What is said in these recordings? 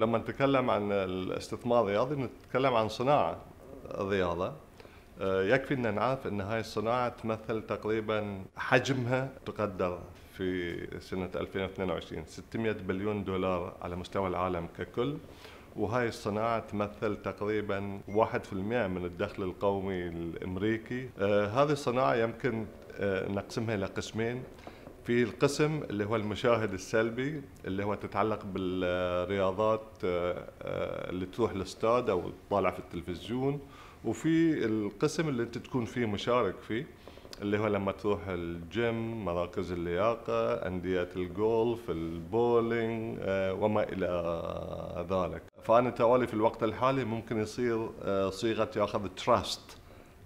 لما نتكلم عن الاستثمار الرياضي نتكلم عن صناعة الرياضة آه، يكفي أن نعرف أن هاي الصناعة تمثل تقريبا حجمها تقدر في سنة 2022 600 بليون دولار على مستوى العالم ككل وهاي الصناعة تمثل تقريبا 1% من الدخل القومي الأمريكي آه، هذه الصناعة يمكن آه، نقسمها إلى قسمين في القسم اللي هو المشاهد السلبي اللي هو تتعلق بالرياضات آه، آه، اللي تروح الاستاد او تطالع في التلفزيون وفي القسم اللي انت تكون فيه مشارك فيه اللي هو لما تروح الجيم مراكز اللياقة أندية الجولف البولينج آه، وما إلى ذلك فأنا توالي في الوقت الحالي ممكن يصير صيغة يأخذ تراست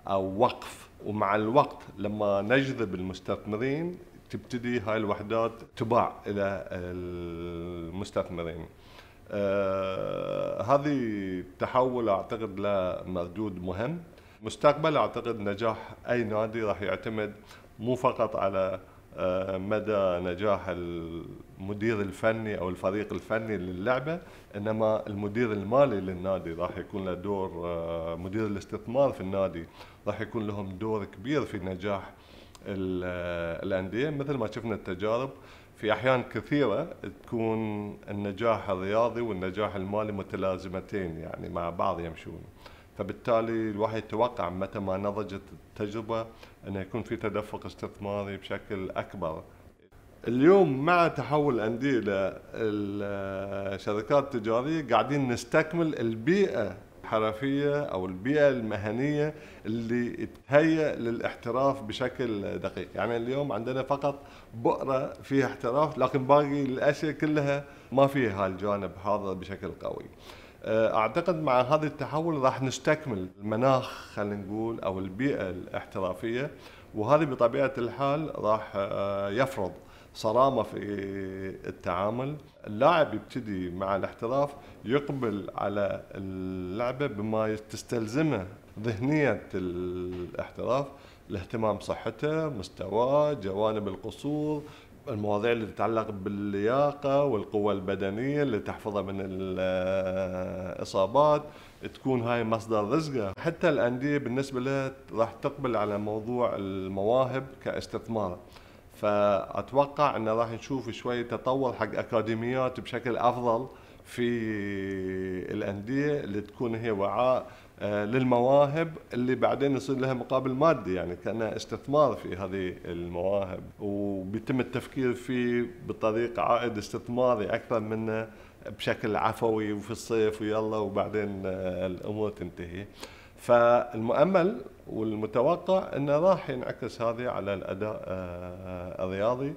أو وقف ومع الوقت لما نجذب المستثمرين تبتدي هاي الوحدات تباع الى المستثمرين آه هذه تحول اعتقد له مردود مهم مستقبل اعتقد نجاح اي نادي راح يعتمد مو فقط على آه مدى نجاح المدير الفني او الفريق الفني للعبه انما المدير المالي للنادي راح يكون له دور آه مدير الاستثمار في النادي راح يكون لهم دور كبير في نجاح الانديه مثل ما شفنا التجارب في احيان كثيره تكون النجاح الرياضي والنجاح المالي متلازمتين يعني مع بعض يمشون فبالتالي الواحد يتوقع متى ما نضجت التجربه انه يكون في تدفق استثماري بشكل اكبر اليوم مع تحول الانديه الى الشركات التجاريه قاعدين نستكمل البيئه الحرفيه او البيئه المهنيه اللي تهيئ للاحتراف بشكل دقيق، يعني اليوم عندنا فقط بؤره فيها احتراف لكن باقي الاشياء كلها ما فيها هالجانب هذا بشكل قوي. آه، اعتقد مع هذا التحول راح نستكمل المناخ خلينا نقول او البيئه الاحترافيه وهذا بطبيعه الحال راح آه، يفرض صرامه في التعامل اللاعب يبتدي مع الاحتراف يقبل على اللعبة بما تستلزمه ذهنية الاحتراف الاهتمام بصحته مستواه جوانب القصور المواضيع اللي تتعلق باللياقة والقوة البدنية اللي تحفظه من الإصابات تكون هاي مصدر رزقه حتى الأندية بالنسبة لها راح تقبل على موضوع المواهب كاستثمار فاتوقع انه راح نشوف شوي تطور حق اكاديميات بشكل افضل في الانديه اللي تكون هي وعاء آه، للمواهب اللي بعدين يصير لها مقابل مادي يعني كانها استثمار في هذه المواهب وبيتم التفكير فيه بطريقه عائد استثماري اكثر منه بشكل عفوي وفي الصيف ويلا وبعدين آه، الامور تنتهي. فالمؤمل والمتوقع انه راح ينعكس هذا على الاداء آه، آه، الرياضي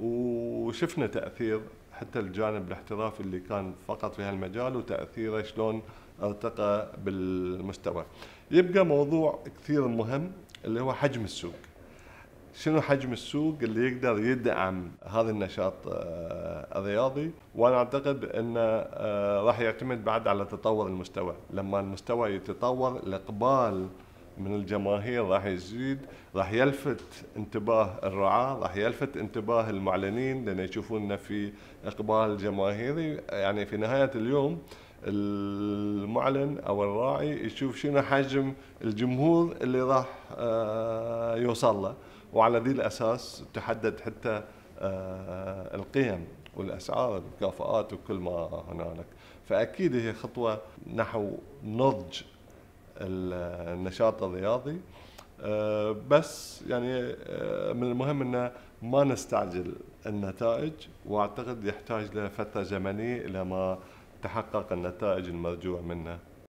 وشفنا تاثير حتى الجانب الاحترافي اللي كان فقط في هالمجال وتاثيره شلون ارتقى بالمستوى. يبقى موضوع كثير مهم اللي هو حجم السوق. شنو حجم السوق اللي يقدر يدعم هذا النشاط آه، الرياضي وانا اعتقد انه آه، راح يعتمد بعد على تطور المستوى لما المستوى يتطور الاقبال من الجماهير راح يزيد راح يلفت انتباه الرعاة راح يلفت انتباه المعلنين لان يشوفون في اقبال جماهيري يعني في نهايه اليوم المعلن او الراعي يشوف شنو حجم الجمهور اللي راح آه، يوصل له وعلى ذي الاساس تحدد حتى آه، القيم والاسعار والمكافآت وكل ما هنالك فاكيد هي خطوه نحو نضج النشاط الرياضي آه، بس يعني آه، من المهم ان ما نستعجل النتائج واعتقد يحتاج لفتره زمنيه الى ما تحقق النتائج المرجوه منه